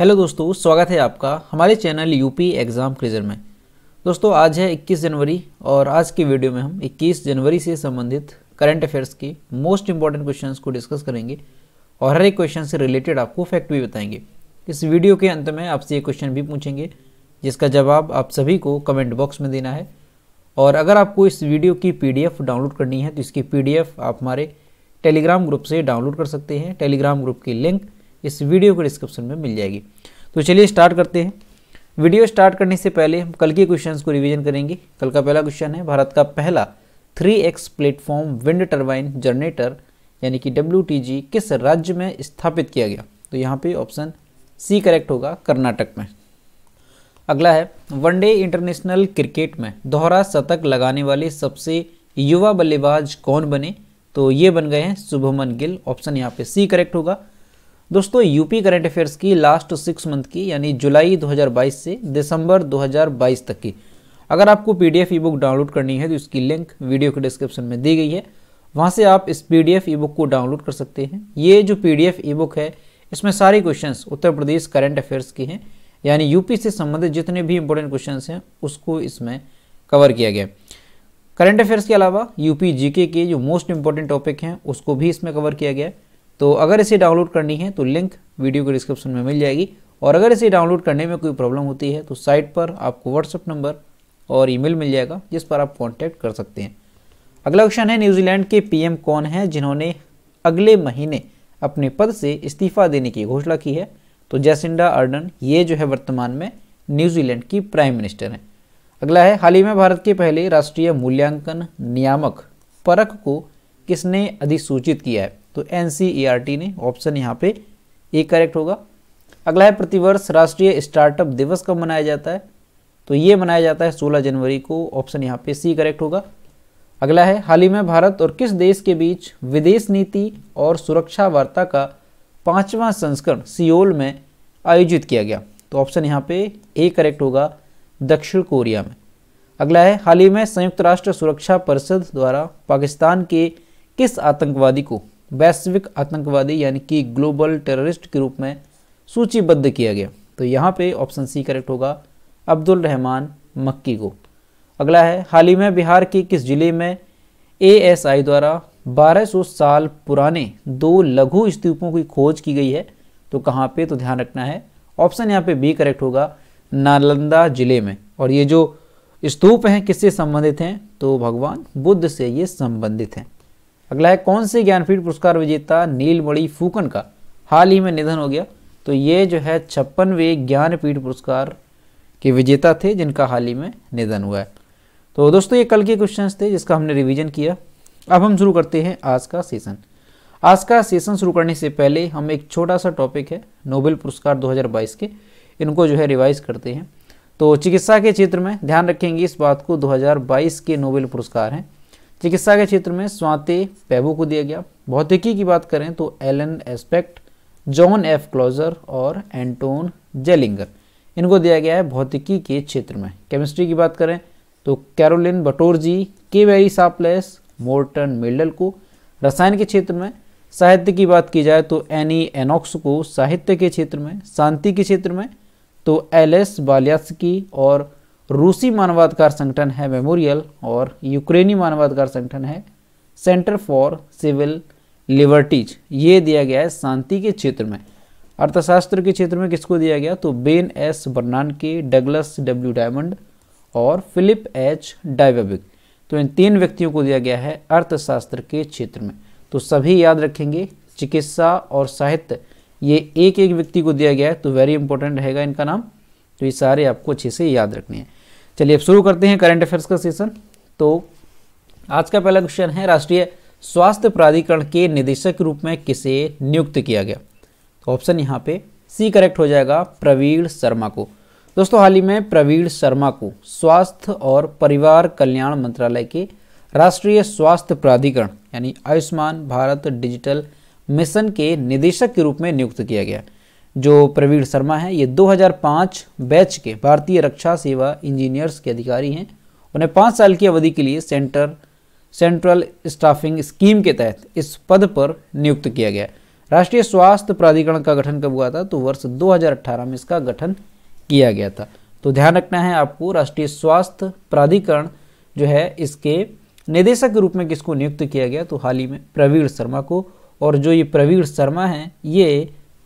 hello दोस्तों स्वागत है आपका हमारे चैनल यूपी एग्ज़ाम क्रिजर में दोस्तों आज है 21 जनवरी और आज की वीडियो में हम 21 जनवरी से संबंधित करंट अफेयर्स की मोस्ट इंपॉर्टेंट क्वेश्चंस को डिस्कस करेंगे और हर एक क्वेश्चन से रिलेटेड आपको फैक्ट भी बताएंगे इस वीडियो के अंत में आपसे ये क्वेश्चन भी पूछेंगे जिसका जवाब आप सभी को कमेंट बॉक्स में देना है और अगर आपको इस वीडियो की पी डाउनलोड करनी है तो इसकी पी आप हमारे टेलीग्राम ग्रुप से डाउनलोड कर सकते हैं टेलीग्राम ग्रुप की लिंक इस वीडियो के डिस्क्रिप्शन में मिल जाएगी तो चलिए स्टार्ट करते हैं वीडियो स्टार्ट करने से पहले हम कल के क्वेश्चंस को रिवीजन करेंगे कल का पहला क्वेश्चन है भारत का पहला 3x platform wind turbine generator यानी कि डब्ल्यू किस राज्य में स्थापित किया गया तो यहाँ पे ऑप्शन सी करेक्ट होगा कर्नाटक में अगला है वनडे इंटरनेशनल क्रिकेट में दोहरा शतक लगाने वाले सबसे युवा बल्लेबाज कौन बने तो ये बन गए हैं शुभमन गिल ऑप्शन यहाँ पे सी करेक्ट होगा दोस्तों यूपी करंट अफेयर्स की लास्ट सिक्स मंथ की यानी जुलाई 2022 से दिसंबर 2022 तक की अगर आपको P D F e book download करनी है तो इसकी लिंक वीडियो के डिस्क्रिप्शन में दी गई है वहाँ से आप इस P D F e book को डाउनलोड कर सकते हैं ये जो P D F e book है इसमें सारे question Uttar Pradesh current affairs के हैं यानी यूपी से संबंधित जितने भी इंपॉर्टेंट क्वेश्चन हैं उसको इसमें कवर किया गया करंट अफेयर्स के अलावा यूपी जीके के जो मोस्ट इंपॉर्टेंट टॉपिक हैं उसको भी इसमें कवर किया गया है तो अगर इसे डाउनलोड करनी है तो लिंक वीडियो के डिस्क्रिप्शन में मिल जाएगी और अगर इसे डाउनलोड करने में कोई प्रॉब्लम होती है तो साइट पर आपको व्हाट्सअप नंबर और ईमेल मिल जाएगा जिस पर आप कॉन्टैक्ट कर सकते हैं अगला क्वेश्चन है न्यूजीलैंड के पीएम कौन हैं जिन्होंने अगले महीने अपने पद से इस्तीफा देने की घोषणा की है तो जैसिंडा अर्डन ये जो है वर्तमान में न्यूजीलैंड की प्राइम मिनिस्टर हैं अगला है हाल ही में भारत के पहले राष्ट्रीय मूल्यांकन नियामक परख को किसने अधिसूचित किया है तो एन e ने ऑप्शन यहाँ पे ए करेक्ट होगा अगला है प्रतिवर्ष राष्ट्रीय स्टार्टअप दिवस कब मनाया जाता है तो ये मनाया जाता है 16 जनवरी को ऑप्शन यहाँ पे सी करेक्ट होगा अगला है हाल ही में भारत और किस देश के बीच विदेश नीति और सुरक्षा वार्ता का पांचवा संस्करण सियोल में आयोजित किया गया तो ऑप्शन यहाँ पे ए करेक्ट होगा दक्षिण कोरिया में अगला है हाल ही में संयुक्त राष्ट्र सुरक्षा परिषद द्वारा पाकिस्तान के किस आतंकवादी को वैश्विक आतंकवादी यानी कि ग्लोबल टेररिस्ट के रूप में सूचीबद्ध किया गया तो यहाँ पे ऑप्शन सी करेक्ट होगा अब्दुल रहमान मक्की को अगला है हाल ही में बिहार के किस जिले में एएसआई द्वारा 1200 साल पुराने दो लघु स्तूपों की खोज की गई है तो कहाँ पे तो ध्यान रखना है ऑप्शन यहाँ पे बी करेक्ट होगा नालंदा जिले में और ये जो स्तूप हैं किससे संबंधित हैं तो भगवान बुद्ध से ये संबंधित हैं अगला है कौन से ज्ञानपीठ पुरस्कार विजेता नीलमणि फूकन का हाल ही में निधन हो गया तो ये जो है छप्पनवे ज्ञानपीठ पुरस्कार के विजेता थे जिनका हाल ही में निधन हुआ है तो दोस्तों ये कल के क्वेश्चंस थे जिसका हमने रिवीजन किया अब हम शुरू करते हैं आज का सेशन आज का सेशन शुरू करने से पहले हम एक छोटा सा टॉपिक है नोबेल पुरस्कार 2022 के इनको जो है रिवाइज करते हैं तो चिकित्सा के क्षेत्र में ध्यान रखेंगे इस बात को 2022 के नोबेल पुरस्कार हैं चिकित्सा के क्षेत्र में स्वाते पैबो को दिया गया भौतिकी की बात करें तो Alain Aspect John F Clauser और एंटोन जेलिंगर इनको दिया गया है भौतिकी के क्षेत्र में केमिस्ट्री की बात करें तो कैरोलिन बटोरजी के वेरी सापलेस मोर्टन मिल्डल को रसायन के क्षेत्र में साहित्य की बात की जाए तो एनी एनॉक्स को साहित्य के क्षेत्र में शांति के क्षेत्र में तो एल एस बालियास्की और रूसी मानवाधिकार संगठन है मेमोरियल और यूक्रेनी मानवाधिकार संगठन है सेंटर फॉर सिविल लिबर्टीज ये दिया गया है शांति के क्षेत्र में अर्थशास्त्र के क्षेत्र में किसको दिया गया तो Ben S Bernanke Douglas W Diamond और फिलिप एच डाइवेबिक तो इन तीन व्यक्तियों को दिया गया है अर्थशास्त्र के क्षेत्र में तो सभी याद रखेंगे चिकित्सा और साहित्य ये एक एक व्यक्ति को दिया गया है तो वेरी इंपॉर्टेंट रहेगा इनका नाम तो ये सारे आपको अच्छे से याद रखने हैं चलिए अब शुरू करते हैं करंट अफेयर्स का सेशन तो आज का पहला क्वेश्चन है राष्ट्रीय स्वास्थ्य प्राधिकरण के निदेशक के रूप में किसे नियुक्त किया गया तो ऑप्शन यहाँ पे सी करेक्ट हो जाएगा प्रवीण शर्मा को दोस्तों हाल ही में प्रवीण शर्मा को स्वास्थ्य और परिवार कल्याण मंत्रालय के राष्ट्रीय स्वास्थ्य प्राधिकरण यानी आयुष्मान भारत डिजिटल मिशन के निदेशक के रूप में नियुक्त किया गया है जो प्रवीण शर्मा हैं ये 2005 बैच के भारतीय रक्षा सेवा इंजीनियर्स के अधिकारी हैं उन्हें पाँच साल की अवधि के लिए सेंटर सेंट्रल स्टाफिंग स्कीम के तहत इस पद पर नियुक्त किया गया राष्ट्रीय स्वास्थ्य प्राधिकरण का गठन कब हुआ था तो वर्ष 2018 में इसका गठन किया गया था तो ध्यान रखना है आपको राष्ट्रीय स्वास्थ्य प्राधिकरण जो है इसके निदेशक के रूप में किसको नियुक्त किया गया तो हाल ही में प्रवीण शर्मा को और जो ये प्रवीण शर्मा हैं ये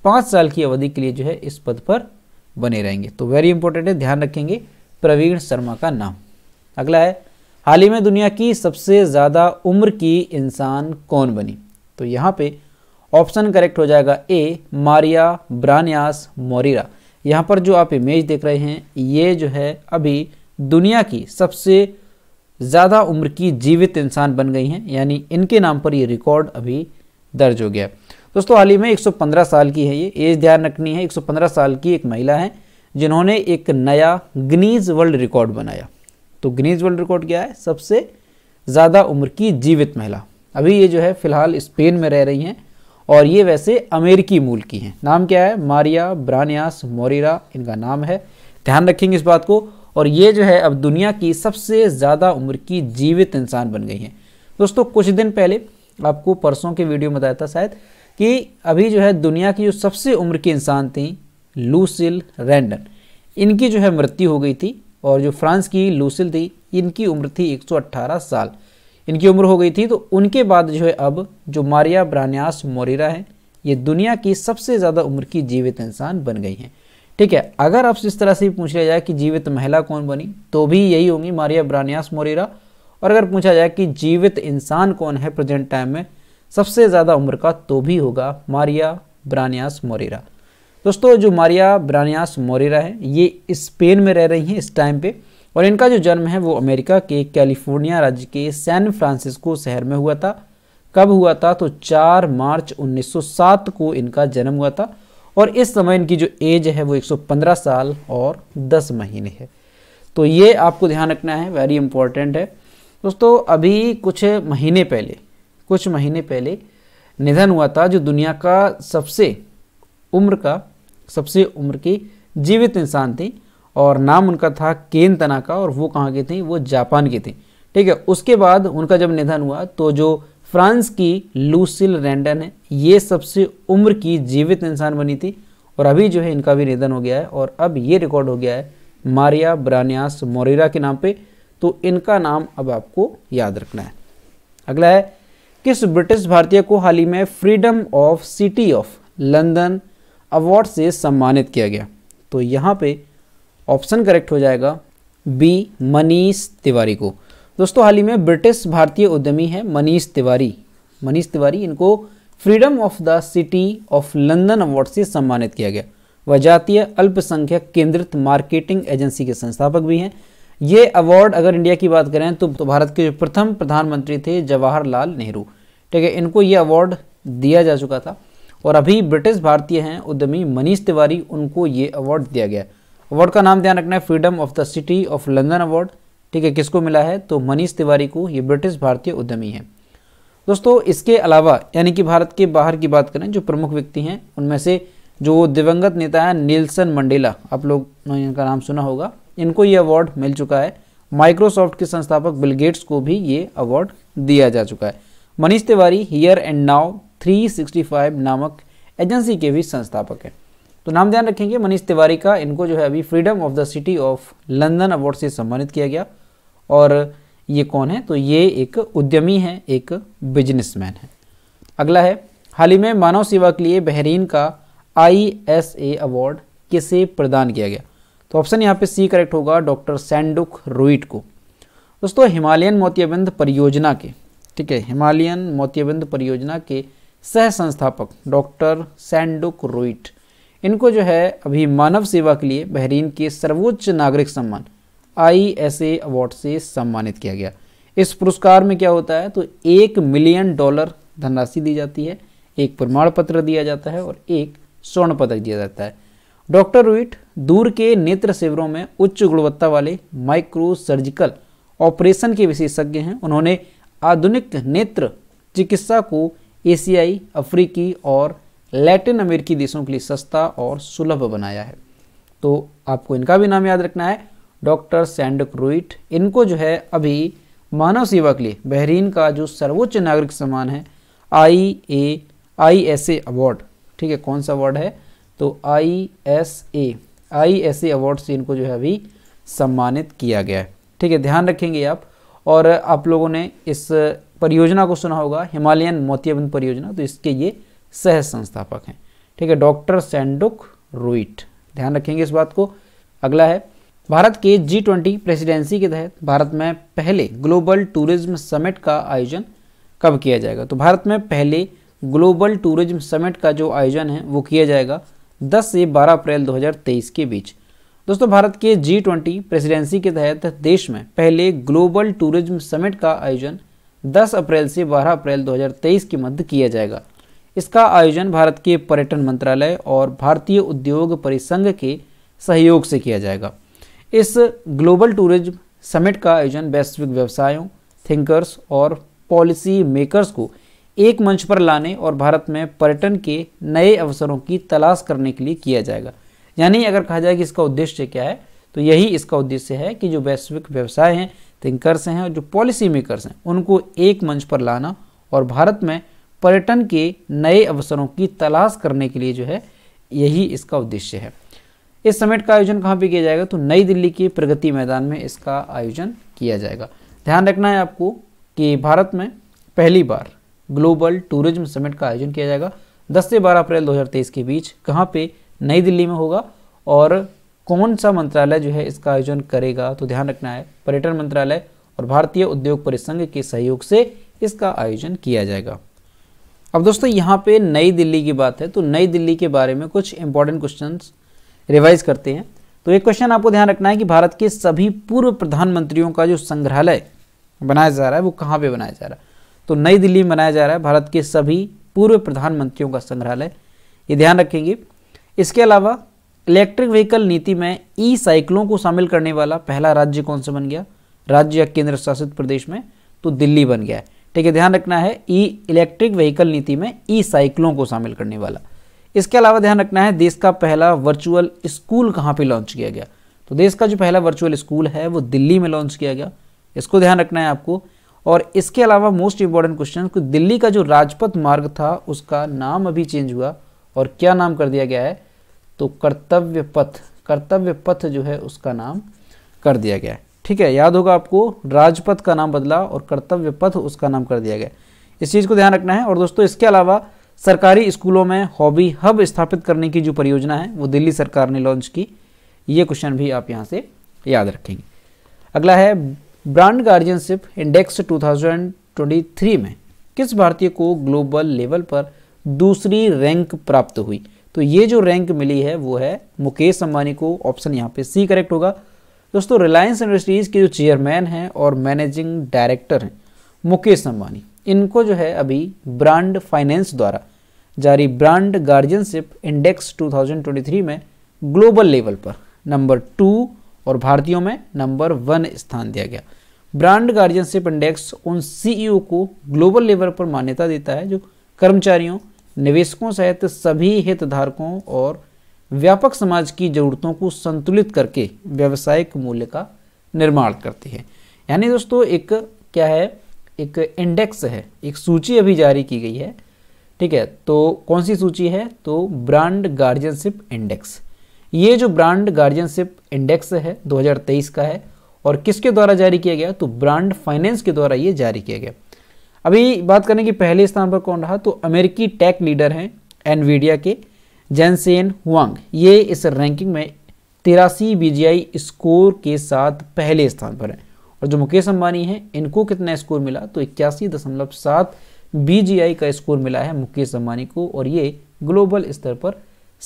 पांच साल की अवधि के लिए जो है इस पद पर बने रहेंगे तो वेरी इंपॉर्टेंट है ध्यान रखेंगे प्रवीण शर्मा का नाम अगला है हाल ही में दुनिया की सबसे ज़्यादा उम्र की इंसान कौन बनी तो यहाँ पे ऑप्शन करेक्ट हो जाएगा ए मारिया ब्रानियास मोरिरा यहाँ पर जो आप इमेज देख रहे हैं ये जो है अभी दुनिया की सबसे ज़्यादा उम्र की जीवित इंसान बन गई हैं यानी इनके नाम पर ये रिकॉर्ड अभी दर्ज हो गया दोस्तों हाल ही में 115 साल की है ये एज ध्यान रखनी है 115 साल की एक महिला है जिन्होंने एक नया गनीज वर्ल्ड रिकॉर्ड बनाया तो गनीज वर्ल्ड रिकॉर्ड क्या है सबसे ज़्यादा उम्र की जीवित महिला अभी ये जो है फिलहाल स्पेन में रह रही हैं और ये वैसे अमेरिकी मूल की हैं नाम क्या है मारिया ब्रानियास मोरिरा इनका नाम है ध्यान रखेंगे इस बात को और ये जो है अब दुनिया की सबसे ज़्यादा उम्र की जीवित इंसान बन गई हैं दोस्तों कुछ दिन पहले आपको परसों के वीडियो में बताया था शायद कि अभी जो है दुनिया की जो सबसे उम्र की इंसान थी लूसिल रैंडन इनकी जो है मृत्यु हो गई थी और जो फ्रांस की लूसिल थी इनकी उम्र थी 118 साल इनकी उम्र हो गई थी तो उनके बाद जो है अब जो मारिया ब्रान्यास मोरिरा है ये दुनिया की सबसे ज़्यादा उम्र की जीवित इंसान बन गई हैं ठीक है अगर आपसे इस तरह से पूछ लिया जाए कि जीवित महिला कौन बनी तो भी यही होंगी मारिया ब्रान्यास मोरिरा और अगर पूछा जाए कि जीवित इंसान कौन है प्रेजेंट टाइम में सबसे ज़्यादा उम्र का तो भी होगा मारिया ब्रानियास मोरेरा दोस्तों जो मारिया ब्रानियास मोरेरा है ये स्पेन में रह रही हैं इस टाइम पे और इनका जो जन्म है वो अमेरिका के कैलिफोर्निया राज्य के सैन फ्रांसिस्को शहर में हुआ था कब हुआ था तो 4 मार्च 1907 को इनका जन्म हुआ था और इस समय इनकी जो एज है वो 115 साल और 10 महीने है तो ये आपको ध्यान रखना है वेरी इंपॉर्टेंट है दोस्तों अभी कुछ महीने पहले कुछ महीने पहले निधन हुआ था जो दुनिया का सबसे उम्र का सबसे उम्र के जीवित इंसान थे और नाम उनका था केन तना का और वो कहाँ के थे वो जापान के थे ठीक है उसके बाद उनका जब निधन हुआ तो जो फ्रांस की लूसिल रैंडन है ये सबसे उम्र की जीवित इंसान बनी थी और अभी जो है इनका भी निधन हो गया है और अब ये रिकॉर्ड हो गया है मारिया ब्रानियास मोरेरा के नाम पे तो इनका नाम अब आपको याद रखना है अगला है किस ब्रिटिश भारतीय को हाल ही में freedom of city of London award से सम्मानित किया गया तो यहाँ पे ऑप्शन करेक्ट हो जाएगा बी मनीष तिवारी को दोस्तों हाल ही में ब्रिटिश भारतीय उद्यमी है मनीष तिवारी मनीष तिवारी इनको freedom of the city of London award से सम्मानित किया गया वह जातीय अल्पसंख्यक केंद्रित मार्केटिंग एजेंसी के संस्थापक भी हैं ये अवार्ड अगर इंडिया की बात करें तो, तो भारत के जो प्रथम प्रधानमंत्री थे जवाहरलाल नेहरू ठीक है इनको ये अवार्ड दिया जा चुका था और अभी ब्रिटिश भारतीय हैं उद्यमी मनीष तिवारी उनको ये अवार्ड दिया गया अवार्ड का नाम ध्यान रखना है freedom of the city of London award ठीक है किसको मिला है तो मनीष तिवारी को ये ब्रिटिश भारतीय उद्यमी है दोस्तों इसके अलावा यानी कि भारत के बाहर की बात करें जो प्रमुख व्यक्ति हैं उनमें से जो दिवंगत नेता है नीलसन मंडेला आप लोग इनका नाम सुना होगा इनको ये अवार्ड मिल चुका है माइक्रोसॉफ्ट के संस्थापक बिल गेट्स को भी ये अवार्ड दिया जा चुका है Manish Tiwari here and now 365 नामक एजेंसी के भी संस्थापक हैं तो नाम ध्यान रखेंगे मनीष तिवारी का इनको जो है अभी freedom of the city of London award से सम्मानित किया गया और ये कौन है तो ये एक उद्यमी है एक बिजनेसमैन है अगला है हाल ही में मानव सेवा के लिए बहरीन का आई अवार्ड किसे प्रदान किया गया तो ऑप्शन यहाँ पे सी करेक्ट होगा डॉक्टर सैंडुक रोइट को दोस्तों हिमालयन मोतियाबिंद परियोजना के ठीक है हिमालयन मोतियाबिंद परियोजना के सह संस्थापक डॉक्टर सैंडुक रोइट इनको जो है अभी मानव सेवा के लिए बहरीन के सर्वोच्च नागरिक सम्मान आई एस अवार्ड से सम्मानित किया गया इस पुरस्कार में क्या होता है तो एक मिलियन डॉलर धनराशि दी जाती है एक प्रमाण पत्र दिया जाता है और एक स्वर्ण पदक दिया जाता है डॉक्टर रोइट दूर के नेत्र शिविरों में उच्च गुणवत्ता वाले माइक्रो सर्जिकल ऑपरेशन के विशेषज्ञ हैं उन्होंने आधुनिक नेत्र चिकित्सा को एशियाई अफ्रीकी और लैटिन अमेरिकी देशों के लिए सस्ता और सुलभ बनाया है तो आपको इनका भी नाम याद रखना है डॉक्टर सैंडक रोइट इनको जो है अभी मानव सेवा के लिए बहरीन का जो सर्वोच्च नागरिक सम्मान है आई ए आई एस ए अवार्ड ठीक है कौन सा अवार्ड है तो I S A I C award से इनको जो है अभी सम्मानित किया गया है ठीक है ध्यान रखेंगे आप और आप लोगों ने इस परियोजना को सुना होगा हिमालयन मोतियाबंद परियोजना तो इसके ये सह संस्थापक हैं ठीक है डॉक्टर सैंडुक रोइट ध्यान रखेंगे इस बात को अगला है भारत के जी ट्वेंटी प्रेसिडेंसी के तहत भारत में पहले ग्लोबल टूरिज्म समिट का आयोजन कब किया जाएगा तो भारत में पहले ग्लोबल टूरिज्म समिट का जो आयोजन है वो किया जाएगा 10 से 12 अप्रैल 2023 के बीच दोस्तों भारत के जी ट्वेंटी प्रेसिडेंसी के तहत देश में पहले ग्लोबल टूरिज्म समिट का आयोजन 10 अप्रैल से 12 अप्रैल 2023 के मध्य किया जाएगा इसका आयोजन भारत के पर्यटन मंत्रालय और भारतीय उद्योग परिसंघ के सहयोग से किया जाएगा इस ग्लोबल टूरिज्म समिट का आयोजन वैश्विक व्यवसायों थिंकर्स और पॉलिसी मेकर्स को एक मंच पर लाने और भारत में पर्यटन के नए अवसरों की तलाश करने के लिए किया जाएगा यानी अगर कहा जाए कि इसका उद्देश्य क्या है तो यही इसका उद्देश्य है कि जो वैश्विक व्यवसाय हैं थिंकर्स हैं और जो पॉलिसी मेकर्स हैं उनको एक मंच पर लाना और भारत में पर्यटन के नए अवसरों की तलाश करने के लिए जो है यही इसका उद्देश्य है इस समिट का आयोजन कहाँ पर किया जाएगा तो नई दिल्ली के प्रगति मैदान में इसका आयोजन किया जाएगा ध्यान रखना है आपको कि भारत में पहली बार ग्लोबल टूरिज्म समिट का आयोजन किया जाएगा 10 से 12 अप्रैल 2023 के बीच कहाँ पे नई दिल्ली में होगा और कौन सा मंत्रालय जो है इसका आयोजन करेगा तो ध्यान रखना है पर्यटन मंत्रालय और भारतीय उद्योग परिसंघ के सहयोग से इसका आयोजन किया जाएगा अब दोस्तों यहाँ पे नई दिल्ली की बात है तो नई दिल्ली के बारे में कुछ इंपॉर्टेंट क्वेश्चन रिवाइज करते हैं तो एक क्वेश्चन आपको ध्यान रखना है कि भारत के सभी पूर्व प्रधानमंत्रियों का जो संग्रहालय बनाया जा रहा है वो कहाँ पे बनाया जा रहा है तो नई दिल्ली में मनाया जा रहा है भारत के सभी पूर्व प्रधानमंत्रियों का संग्रहालय ये ध्यान रखेंगे इसके अलावा इलेक्ट्रिक व्हीकल नीति में ई साइकिलों को शामिल करने वाला पहला राज्य कौन सा बन गया राज्य या केंद्र शासित प्रदेश में तो दिल्ली बन गया है ठीक है ध्यान रखना है ई इलेक्ट्रिक व्हीकल नीति में ई साइकिलों को शामिल करने वाला इसके अलावा ध्यान रखना है देश का पहला वर्चुअल स्कूल कहाँ पे लॉन्च किया गया तो देश का जो पहला वर्चुअल स्कूल है वो दिल्ली में लॉन्च किया गया इसको ध्यान रखना है आपको और इसके अलावा मोस्ट इंपॉर्टेंट क्वेश्चन कि दिल्ली का जो राजपथ मार्ग था उसका नाम अभी चेंज हुआ और क्या नाम कर दिया गया है तो कर्तव्य पथ कर्तव्य पथ जो है उसका नाम कर दिया गया है ठीक है याद होगा आपको राजपथ का नाम बदला और कर्तव्य पथ उसका नाम कर दिया गया इस चीज़ को ध्यान रखना है और दोस्तों इसके अलावा सरकारी स्कूलों में हॉबी हब स्थापित करने की जो परियोजना है वो दिल्ली सरकार ने लॉन्च की ये क्वेश्चन भी आप यहाँ से याद रखेंगे अगला है ब्रांड गार्जियनशिप इंडेक्स 2023 में किस भारतीय को ग्लोबल लेवल पर दूसरी रैंक प्राप्त हुई तो ये जो रैंक मिली है वो है मुकेश अंबानी को ऑप्शन यहाँ पे सी करेक्ट होगा दोस्तों रिलायंस इंडस्ट्रीज़ के जो चेयरमैन हैं और मैनेजिंग डायरेक्टर हैं मुकेश अंबानी इनको जो है अभी ब्रांड फाइनेंस द्वारा जारी ब्रांड गार्जियनशिप इंडेक्स 2023 में ग्लोबल लेवल पर नंबर टू और भारतीयों में नंबर वन स्थान दिया गया ब्रांड गार्जियनशिप इंडेक्स उन सीईओ e को ग्लोबल लेवल पर मान्यता देता है जो कर्मचारियों निवेशकों सहित सभी हितधारकों और व्यापक समाज की जरूरतों को संतुलित करके व्यावसायिक मूल्य का निर्माण करती है यानी दोस्तों एक क्या है एक इंडेक्स है एक सूची अभी जारी की गई है ठीक है तो कौन सी सूची है तो ब्रांड गार्जियनशिप इंडेक्स ये जो ब्रांड गार्जियनशिप इंडेक्स है 2023 का है और किसके द्वारा जारी किया गया तो ब्रांड फाइनेंस के द्वारा ये जारी किया गया अभी बात करें कि पहले स्थान पर कौन रहा तो अमेरिकी टेक लीडर हैं एनवीडिया के जेनसेन हुआंग ये इस रैंकिंग में तिरासी बी स्कोर के साथ पहले स्थान पर हैं और जो मुकेश अंबानी हैं इनको कितना स्कोर मिला तो इक्यासी दशमलव सात बी का स्कोर मिला है मुकेश अंबानी को और ये ग्लोबल स्तर पर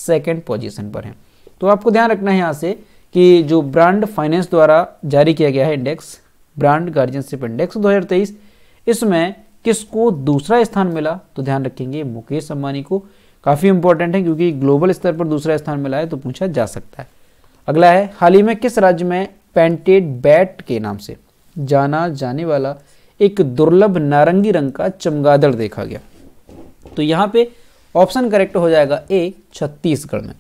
सेकेंड पोजीशन पर हैं तो आपको ध्यान रखना है यहाँ से कि जो ब्रांड फाइनेंस द्वारा जारी किया गया है इंडेक्स ब्रांड गार्जियनशिप इंडेक्स 2023 इसमें किसको दूसरा स्थान मिला तो ध्यान रखेंगे मुकेश अंबानी को काफ़ी इंपॉर्टेंट है क्योंकि ग्लोबल स्तर पर दूसरा स्थान मिला है तो पूछा जा सकता है अगला है हाल ही में किस राज्य में पेंटेड बैट के नाम से जाना जाने वाला एक दुर्लभ नारंगी रंग का चमगादड़ देखा गया तो यहाँ पे ऑप्शन करेक्ट हो जाएगा ए छत्तीसगढ़ में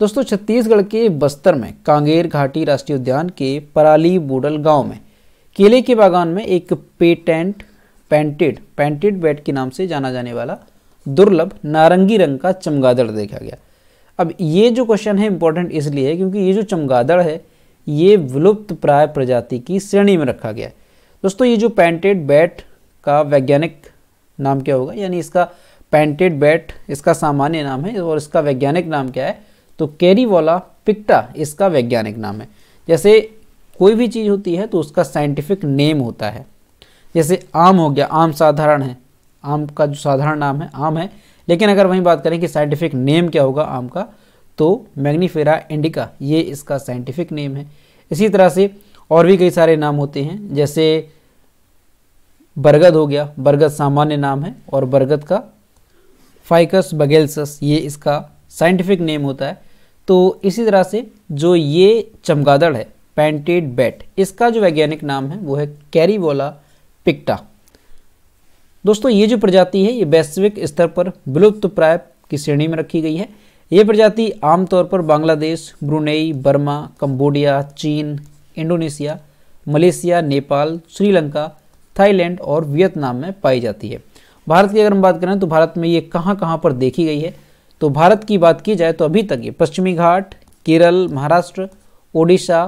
दोस्तों छत्तीसगढ़ के बस्तर में कांगेर घाटी राष्ट्रीय उद्यान के पराली बूडल गांव में केले के बागान में एक पेटेंट पेंटेड पेंटेड बेड के नाम से जाना जाने वाला दुर्लभ नारंगी रंग का चमगादड़ देखा गया अब ये जो क्वेश्चन है इंपॉर्टेंट इसलिए है क्योंकि ये जो चमगादड़ है ये विलुप्त प्राय प्रजाति की श्रेणी में रखा गया है दोस्तों ये जो पेंटेड बैट का वैज्ञानिक नाम क्या होगा यानी इसका पेंटेड बैट इसका सामान्य नाम है और इसका वैज्ञानिक नाम क्या है तो कैरी वाला पिक्टा इसका वैज्ञानिक नाम है जैसे कोई भी चीज़ होती है तो उसका साइंटिफिक नेम होता है जैसे आम हो गया आम साधारण है आम का जो साधारण नाम है आम है लेकिन अगर वहीं बात करें कि साइंटिफिक नेम क्या होगा आम का तो मैग्नीफेरा इंडिका ये इसका साइंटिफिक नेम है इसी तरह से और भी कई सारे नाम होते हैं जैसे बरगद हो गया बरगद सामान्य नाम है और बरगद का फाइकस बगेल्सस ये इसका साइंटिफिक नेम होता है तो इसी तरह से जो ये चमगादड़ है पेंटेड बैट इसका जो वैज्ञानिक नाम है वो है कैरीवोला पिक्टा दोस्तों ये जो प्रजाति है ये वैश्विक स्तर पर विलुप्त प्राय की श्रेणी में रखी गई है ये प्रजाति आमतौर पर बांग्लादेश ब्रुनेई बर्मा कंबोडिया चीन Indonesia Malaysia Nepal Sri Lanka Thailand और वियतनाम में पाई जाती है भारत की अगर हम बात करें तो भारत में ये कहाँ कहाँ पर देखी गई है तो भारत की बात की जाए तो अभी तक ये पश्चिमी घाट केरल महाराष्ट्र ओडिशा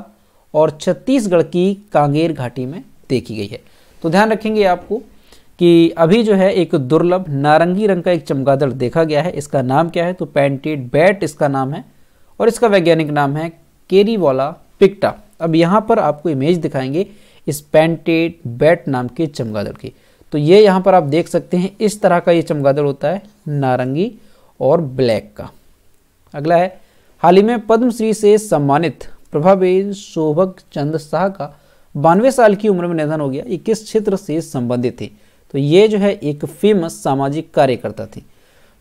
और छत्तीसगढ़ की कांगेर घाटी में देखी गई है तो ध्यान रखेंगे आपको कि अभी जो है एक दुर्लभ नारंगी रंग का एक चमगादड़ देखा गया है इसका नाम क्या है तो पैंटेड बैट इसका नाम है और इसका वैज्ञानिक नाम है केरीवाला पिक्टा अब यहाँ पर आपको इमेज दिखाएंगे इस पैंटेड बैट नाम के चमगादड़ की तो ये यहाँ पर आप देख सकते हैं इस तरह का ये चमगादड़ होता है नारंगी और ब्लैक का अगला है हाल ही में पद्मश्री से सम्मानित प्रभाबेन शोभक चंद शाह का बानवे साल की उम्र में निधन हो गया ये किस क्षेत्र से संबंधित थे तो ये जो है एक फेमस सामाजिक कार्यकर्ता थे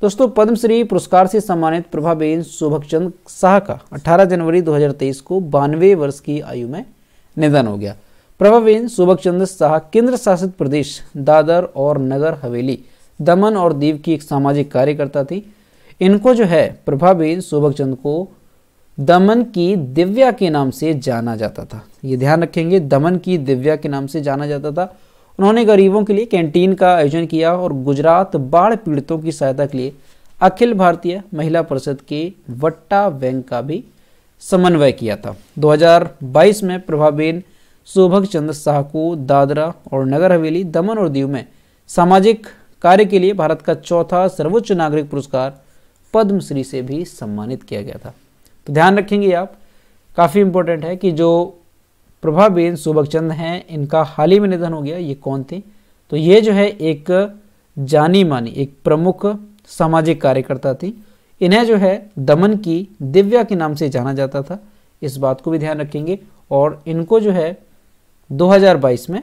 दोस्तों पद्मश्री पुरस्कार से सम्मानित प्रभाबेन शोभक चंद शाह का 18 जनवरी 2023 को बानवे वर्ष की आयु में निधन हो गया प्रभाबेन शोभक चंद शाह केंद्र शासित प्रदेश दादर और नगर हवेली दमन और दीव की एक सामाजिक कार्यकर्ता थी इनको जो है प्रभाबेन चंद को दमन की दिव्या के नाम से जाना जाता था ये ध्यान रखेंगे दमन की दिव्या के नाम से जाना जाता था उन्होंने गरीबों के लिए कैंटीन का आयोजन किया और गुजरात बाढ़ पीड़ितों की सहायता के लिए अखिल भारतीय महिला परिषद के वट्टा बैंक का भी समन्वय किया था 2022 में प्रभाबेन शोभक चंद्र शाह को दादरा और नगर हवेली दमन और दीव में सामाजिक कार्य के लिए भारत का चौथा सर्वोच्च नागरिक पुरस्कार पद्मश्री से भी सम्मानित किया गया था तो ध्यान रखेंगे आप काफ़ी इंपॉर्टेंट है कि जो प्रभाबेन सुबकचंद हैं इनका हाल ही में निधन हो गया ये कौन थे तो ये जो है एक जानी मानी एक प्रमुख सामाजिक कार्यकर्ता थी इन्हें जो है दमन की दिव्या के नाम से जाना जाता था इस बात को भी ध्यान रखेंगे और इनको जो है 2022 में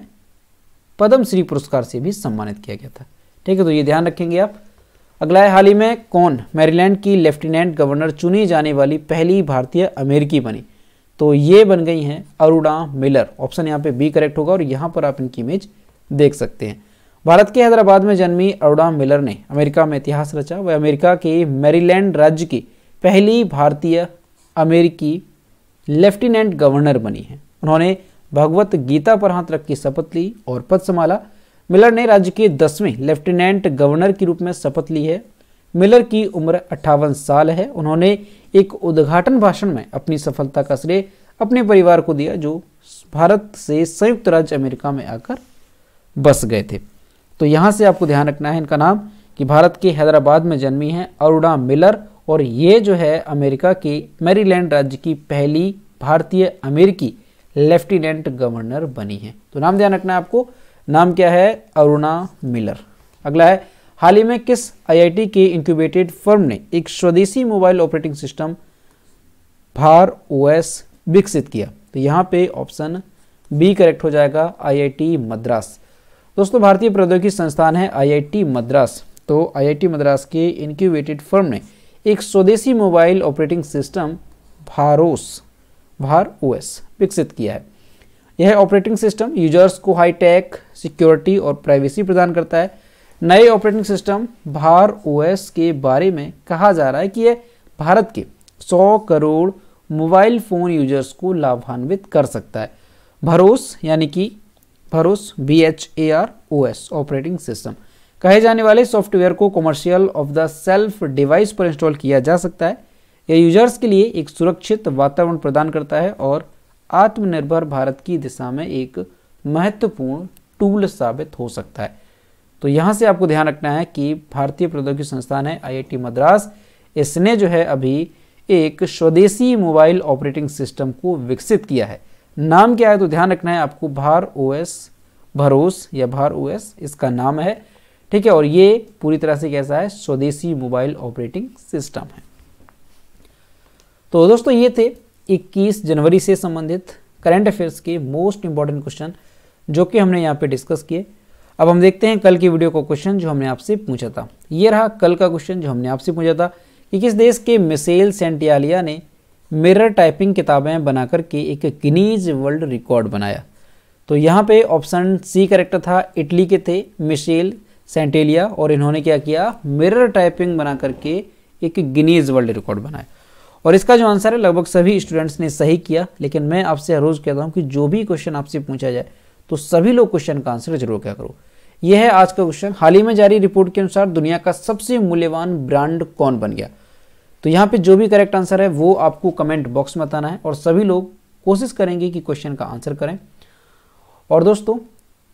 पद्मश्री पुरस्कार से भी सम्मानित किया गया था ठीक है तो ये ध्यान रखेंगे आप अगला है हाल ही में कौन मैरीलैंड की लेफ्टिनेंट गवर्नर चुनी जाने वाली पहली भारतीय अमेरिकी बनी तो ये बन गई हैं अरुणा मिलर ऑप्शन यहाँ पे बी करेक्ट होगा और यहाँ पर आप इनकी इमेज देख सकते हैं भारत के हैदराबाद में जन्मी अरुणा मिलर ने अमेरिका में इतिहास रचा वह अमेरिका के मैरीलैंड राज्य की पहली भारतीय अमेरिकी लेफ्टिनेंट गवर्नर बनी है उन्होंने भगवत गीता पर हाथ रख की शपथ ली और पद संभाला मिलर ने राज्य के दसवें लेफ्टिनेंट गवर्नर के रूप में शपथ ली है मिलर की उम्र अट्ठावन साल है उन्होंने एक उद्घाटन भाषण में अपनी सफलता का श्रेय अपने परिवार को दिया जो भारत से संयुक्त राज्य अमेरिका में आकर बस गए थे तो यहाँ से आपको ध्यान रखना है इनका नाम कि भारत के हैदराबाद में जन्मी है अरुणा मिलर और ये जो है अमेरिका के मैरीलैंड राज्य की पहली भारतीय अमेरिकी लेफ्टिनेंट गवर्नर बनी है तो नाम ध्यान रखना है आपको नाम क्या है अरुणा मिलर अगला है हाल ही में किस आईआईटी के इंक्यूबेटेड फर्म ने एक स्वदेशी mobile operating system Bhar OS विकसित किया तो यहाँ पे ऑप्शन बी करेक्ट हो जाएगा आईआईटी मद्रास दोस्तों भारतीय प्रौद्योगिकी संस्थान है आईआईटी मद्रास तो आईआईटी मद्रास के इंक्यूबेटेड फर्म ने एक स्वदेशी मोबाइल ऑपरेटिंग सिस्टम भारोस भार ओ विकसित किया है यह ऑपरेटिंग सिस्टम यूजर्स को हाईटेक सिक्योरिटी और प्राइवेसी प्रदान करता है नए ऑपरेटिंग सिस्टम भार ओएस के बारे में कहा जा रहा है कि यह भारत के 100 करोड़ मोबाइल फ़ोन यूजर्स को लाभान्वित कर सकता है भरोस यानी कि BharOS B H A R O S operating system कहे जाने वाले सॉफ्टवेयर को commercial off the shelf device पर इंस्टॉल किया जा सकता है यह यूजर्स के लिए एक सुरक्षित वातावरण प्रदान करता है और आत्मनिर्भर भारत की दिशा में एक महत्वपूर्ण टूल साबित हो सकता है तो यहाँ से आपको ध्यान रखना है कि भारतीय प्रौद्योगिकी संस्थान है आईआईटी मद्रास इसने जो है अभी एक स्वदेशी मोबाइल ऑपरेटिंग सिस्टम को विकसित किया है नाम क्या है तो ध्यान रखना है आपको भार ओएस भरोस या भार ओएस इसका नाम है ठीक है और ये पूरी तरह से कैसा है स्वदेशी मोबाइल ऑपरेटिंग सिस्टम है तो दोस्तों ये थे 21 जनवरी से संबंधित करंट अफेयर्स के मोस्ट इंपॉर्टेंट क्वेश्चन जो कि हमने यहाँ पे डिस्कस किए अब हम देखते हैं कल की वीडियो का क्वेश्चन जो हमने आपसे पूछा था ये रहा कल का क्वेश्चन जो हमने आपसे पूछा था कि किस देश के मिसेल सेंटियालिया ने मिरर टाइपिंग किताबें बना करके एक गिनीज वर्ल्ड रिकॉर्ड बनाया तो यहाँ पे ऑप्शन सी करेक्ट था इटली के थे मिशेल सेंटेलिया और इन्होंने क्या किया मिरर टाइपिंग बना करके एक गिनीज वर्ल्ड रिकॉर्ड बनाया और इसका जो आंसर है लगभग सभी स्टूडेंट्स ने सही किया लेकिन मैं आपसे हर रोज़ कहता हूँ कि जो भी क्वेश्चन आपसे पूछा जाए तो सभी लोग क्वेश्चन का आंसर जरूर क्या करो यह है आज का क्वेश्चन हाल ही में जारी रिपोर्ट के अनुसार दुनिया का सबसे मूल्यवान ब्रांड कौन बन गया तो यहाँ पे जो भी करेक्ट आंसर है वो आपको कमेंट बॉक्स में बताना है और सभी लोग कोशिश करेंगे कि क्वेश्चन का आंसर करें और दोस्तों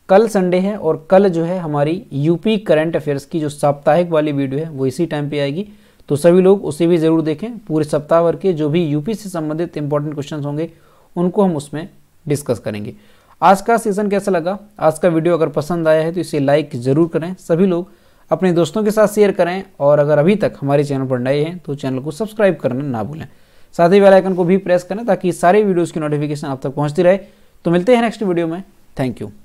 कल संडे है और कल जो है हमारी यूपी करंट अफेयर्स की जो साप्ताहिक वाली वीडियो है वो इसी टाइम पे आएगी तो सभी लोग उसे भी ज़रूर देखें पूरे सप्ताह भर के जो भी यूपी से संबंधित इंपॉर्टेंट क्वेश्चन होंगे उनको हम उसमें डिस्कस करेंगे आज का सेशन कैसा लगा आज का वीडियो अगर पसंद आया है तो इसे लाइक ज़रूर करें सभी लोग अपने दोस्तों के साथ शेयर करें और अगर अभी तक हमारे चैनल पर नए हैं तो चैनल को सब्सक्राइब करना ना भूलें साथ ही बेल आइकन को भी प्रेस करें ताकि सारे वीडियोस की नोटिफिकेशन आप तक पहुंचती रहे तो मिलते हैं नेक्स्ट वीडियो में थैंक यू